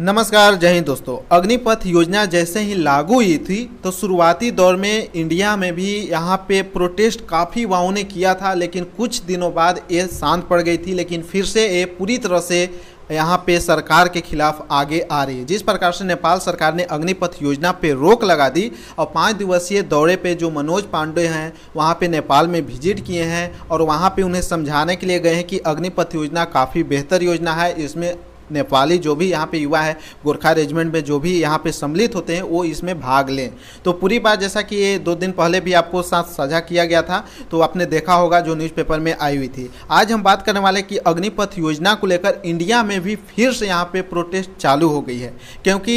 नमस्कार जय हिंद दोस्तों अग्निपथ योजना जैसे ही लागू हुई थी तो शुरुआती दौर में इंडिया में भी यहाँ पे प्रोटेस्ट काफ़ी वाओं ने किया था लेकिन कुछ दिनों बाद ये शांत पड़ गई थी लेकिन फिर से ये पूरी तरह से यहाँ पे सरकार के खिलाफ आगे आ रही है जिस प्रकार से नेपाल सरकार ने अग्निपथ योजना पे रोक लगा दी और पाँच दिवसीय दौरे पे जो मनोज पांडे हैं वहाँ पे नेपाल में विजिट किए हैं और वहाँ पे उन्हें समझाने के लिए गए हैं कि अग्निपथ योजना काफ़ी बेहतर योजना है इसमें नेपाली जो भी यहाँ पे युवा है गोरखा रेजिमेंट में जो भी यहाँ पे सम्मिलित होते हैं वो इसमें भाग लें तो पूरी बात जैसा कि ये दो दिन पहले भी आपको साथ साझा किया गया था तो आपने देखा होगा जो न्यूज़पेपर में आई हुई थी आज हम बात करने वाले कि अग्निपथ योजना को लेकर इंडिया में भी फिर से यहाँ पर प्रोटेस्ट चालू हो गई है क्योंकि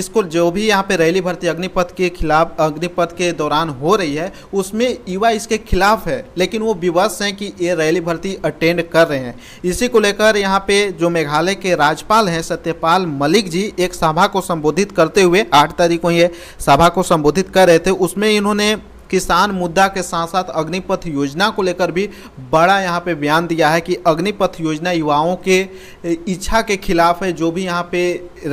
इसको जो भी यहाँ पर रैली भर्ती अग्निपथ के खिलाफ अग्निपथ के दौरान हो रही है उसमें युवा इसके खिलाफ है लेकिन वो विवश हैं कि ये रैली भर्ती अटेंड कर रहे हैं इसी को लेकर यहाँ पे जो मेघालय के राज राज्यपाल हैं सत्यपाल मलिक जी एक सभा को संबोधित करते हुए आठ तारीख को ये सभा को संबोधित कर रहे थे उसमें इन्होंने किसान मुद्दा के साथ साथ अग्निपथ योजना को लेकर भी बड़ा यहाँ पे बयान दिया है कि अग्निपथ योजना युवाओं के इच्छा के खिलाफ है जो भी यहाँ पे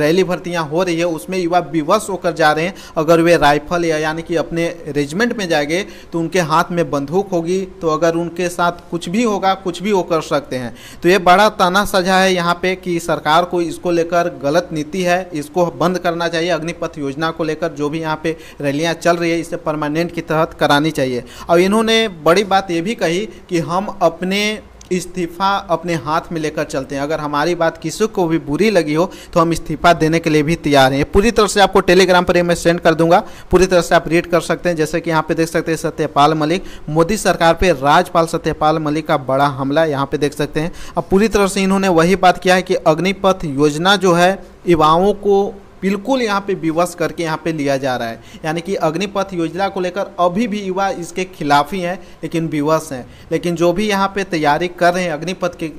रैली भर्तियाँ हो रही है उसमें युवा विवश होकर जा रहे हैं अगर वे राइफल या यानी कि अपने रेजिमेंट में जाएंगे तो उनके हाथ में बंदूक होगी तो अगर उनके साथ कुछ भी होगा कुछ भी वो कर सकते हैं तो ये बड़ा ताना सजा है यहाँ पे कि सरकार को इसको लेकर गलत नीति है इसको बंद करना चाहिए अग्निपथ योजना को लेकर जो भी यहाँ पे रैलियाँ चल रही है इसे परमानेंट के तहत बात करानी चाहिए और इन्होंने बड़ी बात ये भी कही कि हम अपने इस्तीफ़ा अपने हाथ में लेकर चलते हैं अगर हमारी बात किसी को भी बुरी लगी हो तो हम इस्तीफ़ा देने के लिए भी तैयार हैं पूरी तरह से आपको टेलीग्राम पर मैं सेंड कर दूंगा पूरी तरह से आप रीड कर सकते हैं जैसे कि यहाँ पे देख सकते हैं सत्यपाल मलिक मोदी सरकार पे राज्यपाल सत्यपाल मलिक का बड़ा हमला यहाँ पर देख सकते हैं अब पूरी तरह से इन्होंने वही बात किया है कि अग्निपथ योजना जो है युवाओं को बिल्कुल यहाँ पे विवश करके यहाँ पे लिया जा रहा है यानी कि अग्निपथ योजना को लेकर अभी भी युवा इसके खिलाफ ही हैं लेकिन विवश हैं लेकिन जो भी यहाँ पे तैयारी कर रहे हैं अग्निपथ के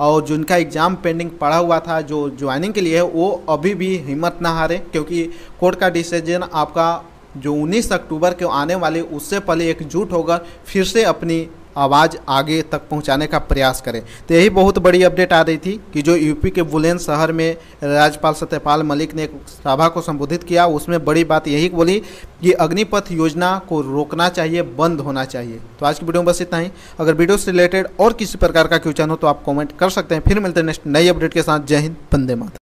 और जिनका एग्ज़ाम पेंडिंग पड़ा हुआ था जो ज्वाइनिंग के लिए है वो अभी भी हिम्मत ना हारे क्योंकि कोर्ट का डिसीजन आपका जो 19 अक्टूबर के आने वाले उससे पहले एकजुट होकर फिर से अपनी आवाज़ आगे तक पहुंचाने का प्रयास करें तो यही बहुत बड़ी अपडेट आ रही थी कि जो यूपी के बुलेन शहर में राज्यपाल सत्यपाल मलिक ने एक सभा को संबोधित किया उसमें बड़ी बात यही बोली कि अग्निपथ योजना को रोकना चाहिए बंद होना चाहिए तो आज की वीडियो में बस इतना ही अगर वीडियो से रिलेटेड और किसी प्रकार का क्वेश्चन हो तो आप कॉमेंट कर सकते हैं फिर मिलते हैं नेक्स्ट नई अपडेट के साथ जय हिंद बंदे माता